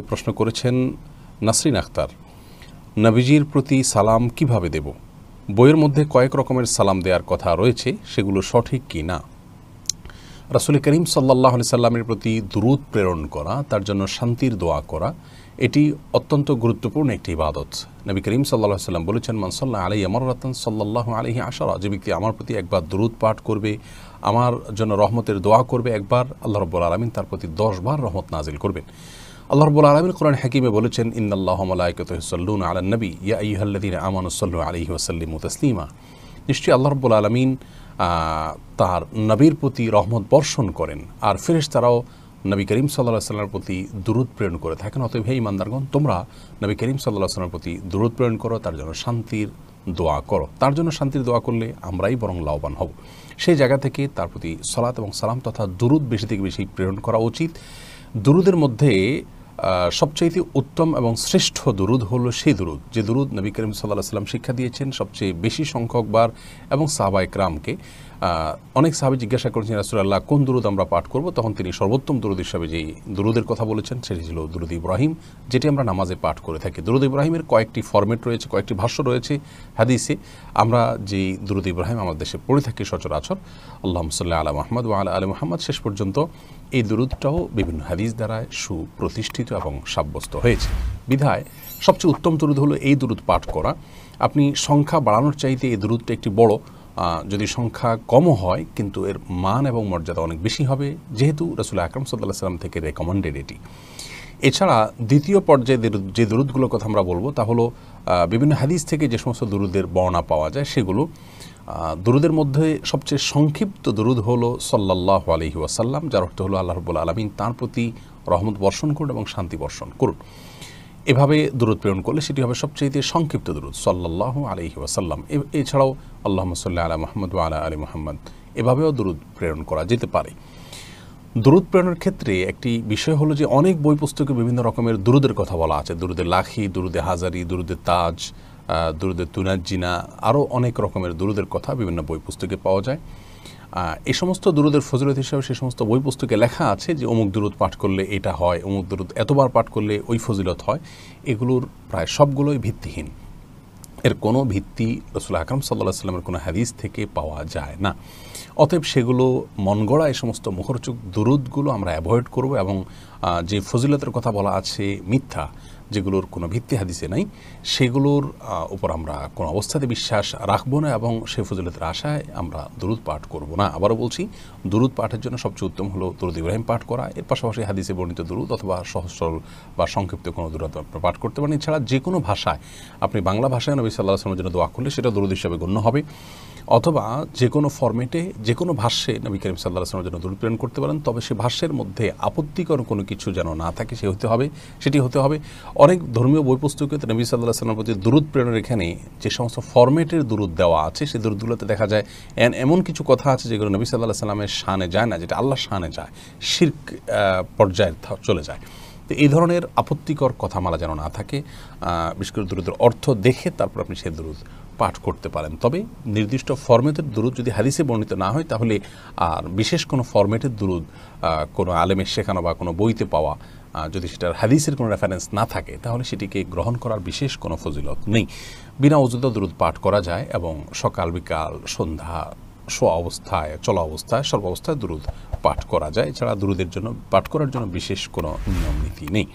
এ প্রশ্ন করেছেন নাসরিন আখতার নাবিজির প্রতি সালাম কিভাবে দেব বইয়ের মধ্যে কয়েক রকমের সালাম দেওয়ার কথা রয়েছে সেগুলো সঠিক কি না রাসুল করিম সাল্লাহ সাল্লামের প্রতি দ্রুত প্রেরণ করা তার জন্য শান্তির দোয়া করা এটি অত্যন্ত গুরুত্বপূর্ণ একটি ইবাদত নবী করিম সাল্লাহ সাল্লাম বলেছেন মানসাল্লাহ আলী আমর রাতন সাল্লাহ আলহি আশারা যে ব্যক্তি আমার প্রতি একবার দ্রুত পাঠ করবে আমার জন্য রহমতের দোয়া করবে একবার আল্লাহ রব্বুল আলমিন তার প্রতি দশবার রহমত নাজিল করবেন আল্লাহ রবুল আলমিন কোরআন হাকিমে বলেছেন ইন্নাল্লাহমালাইকতসল্লুন আলান্নবী ইয়া আইহল্লাদিন আমানুসল্লু আলহি ওসাল্লিম তসলিমা নিশ্চয়ই আল্লাহ রব্বুল আলমিন তার নবীর প্রতি রহমত বর্ষণ করেন আর ফিরেশ তারাও নবী করিম সাল্লাহ সাল্লামের প্রতি দূরত প্রেরণ করে থাকেন অতএব হে ইমানদারগণ তোমরা নবী করিম সাল্লাহ সাল্লামের প্রতি দূরত প্রেরণ করো তার জন্য শান্তির দোয়া করো তার জন্য শান্তির দোয়া করলে আমরাই বরং লাভবান হব সেই জায়গা থেকে তার প্রতি সলাত এবং সালাম তথা দূরত বেশি থেকে বেশি প্রেরণ করা উচিত দুরুদের মধ্যে সবচেয়ে উত্তম এবং শ্রেষ্ঠ দুরুদ হলো সেই দুরুদ যে দুরুদ নবী করিম সাল্লাহ সাল্লাম শিক্ষা দিয়েছেন সবচেয়ে বেশি সংখ্যকবার এবং সাহবা ইকরামকে অনেক সাহাবি জিজ্ঞাসা করেছেন রাসুলাল্লাহ কোন দুরুদ আমরা পাঠ করব তখন তিনি সর্বোত্তম দুরুদ হিসাবে যেই দুরুদের কথা বলেছেন সেটি ছিল দুরুদ ইব্রাহিম যেটি আমরা নামাজে পাঠ করে থাকি দুরুদ ইব্রাহিমের কয়েকটি ফর্মেট রয়েছে কয়েকটি ভাষ্য রয়েছে হাদিসে আমরা যেই দুরুদ ইব্রাহিম আমাদের দেশে পড়ে থাকি সচরাচর আল্লাহ সাল্লাহ আলা মাহমদ ও আলা আলী মাহমদ শেষ পর্যন্ত এই দুরুদটাও বিভিন্ন হাদিস দ্বারা সুপ্রতিষ্ঠিত প্রমাণিত এবং সাব্যস্ত হয়েছে বিধায় সবচেয়ে উত্তম দরুদ হলো এই দরুদ পাঠ করা আপনি সংখ্যা বাড়ানোর চাইতে এই দরুদটা একটি বড় যদি সংখ্যা কমও হয় কিন্তু এর মান এবং মর্যাদা অনেক বেশি হবে যেহেতু রসুল আকরম সাল্লাহ সাল্লাম থেকে রেকমেন্ডেড এটি এছাড়া দ্বিতীয় পর্যায়ে যে দরুদগুলোর কথা আমরা বলবো তা হলো বিভিন্ন হাদিস থেকে যে সমস্ত দুরুদের বর্ণা পাওয়া যায় সেগুলো দুরুদের মধ্যে সবচেয়ে সংক্ষিপ্ত দুরুদ হলো সাল্লাহ আলহি ওয়াসাল্লাম যার অর্থ হলো আল্লাহ রবুল আলমিন তাঁর প্রতি রহমত বর্ষণ করুন এবং শান্তি বর্ষণ করুন এভাবে দূরত প্রেরণ করলে সেটি হবে সবচেয়ে সংক্ষিপ্ত দূরত সাল্লাহ আলহি ওয়াসাল্লাম এছাড়াও আল্লাহ সাল্লাহ আলা মোহাম্মদ আলা আলী মোহাম্মদ এভাবেও দূরত প্রেরণ করা যেতে পারে দূরত প্রেরণের ক্ষেত্রে একটি বিষয় হলো যে অনেক বই পুস্তকে বিভিন্ন রকমের দুরুদের কথা বলা আছে দুরুদে লাখি দুরুদে হাজারি দুরুদে তাজ দুরুদে তুনাজ্জিনা আরও অনেক রকমের দুরুদের কথা বিভিন্ন বই পুস্তকে পাওয়া যায় এই সমস্ত দুরুদের ফজিলত হিসাবে সে সমস্ত বই পুস্তকে লেখা আছে যে অমুক দুরুদ পাঠ করলে এটা হয় অমুক দুরুদ এতবার পাঠ করলে ওই ফজিলত হয় এগুলোর প্রায় সবগুলোই ভিত্তিহীন এর কোনো ভিত্তি রসুল আকরম সাল্লাহ সাল্লামের কোনো হাদিস থেকে পাওয়া যায় না অতএব সেগুলো মনগড়া এই সমস্ত মুখরচুক দুরুদগুলো আমরা অ্যাভয়েড করব এবং যে ফজিলতের কথা বলা আছে মিথ্যা যেগুলোর কোনো ভিত্তি হাদিসে নাই সেগুলোর উপর আমরা কোনো অবস্থাতে বিশ্বাস রাখবো না এবং সে ফজলতের আশায় আমরা দুরুদ পাঠ করব না আবারও বলছি দুরুদ পাঠের জন্য সবচেয়ে উত্তম হলো দুরুদ ইব্রাহিম পাঠ করা এর পাশাপাশি হাদিসে বর্ণিত দুরুদ অথবা সহজ সরল বা সংক্ষিপ্ত কোনো দূরত আপনার পাঠ করতে পারেন এছাড়া যে কোনো ভাষায় আপনি বাংলা ভাষায় নবী সাল্লাহ আসলামের জন্য দোয়া করলে সেটা দুরুদ হিসাবে গণ্য হবে অথবা যে কোনো ফর্মেটে যে কোনো ভাষ্যে নবী করিম সাল্লাহ আসলামের জন্য দরুদ প্রেরণ করতে পারেন তবে সে ভাষ্যের মধ্যে আপত্তিকর কোনো কিছু যেন না থাকে সে হতে হবে সেটি হতে হবে অনেক ধর্মীয় বই পুস্তকে নবী সাল্লাহ সাল্লামের প্রতি দূরত প্রেরণের এখানে যে সমস্ত ফরম্যাটের দূরত দেওয়া আছে সেই দূরদগুলোতে দেখা যায় এন এমন কিছু কথা আছে যেগুলো নবী সাল্লাহ সাল্লামের শানে যায় না যেটা আল্লাহ সানে যায় শির্ক পর্যায়ে চলে যায় তো এই ধরনের আপত্তিকর কথামালা যেন না থাকে বিশেষ করে দূরদের অর্থ দেখে তারপর আপনি সেই দূরত পাঠ করতে পারেন তবে নির্দিষ্ট ফরম্যাটের দূরত যদি হাদিসে বর্ণিত না হয় তাহলে আর বিশেষ কোনো ফরম্যাটের দূরত কোনো আলেমের শেখানো বা কোনো বইতে পাওয়া যদি সেটার হাদিসের কোনো রেফারেন্স না থাকে তাহলে সেটিকে গ্রহণ করার বিশেষ কোনো ফজিলত নেই বিনা অজুতা দূরত পাঠ করা যায় এবং সকাল বিকাল সন্ধ্যা শোয়া অবস্থায় চলা অবস্থায় অবস্থায় দূরত পাঠ করা যায় এছাড়া দূরদের জন্য পাঠ করার জন্য বিশেষ কোনো নিয়ম নীতি নেই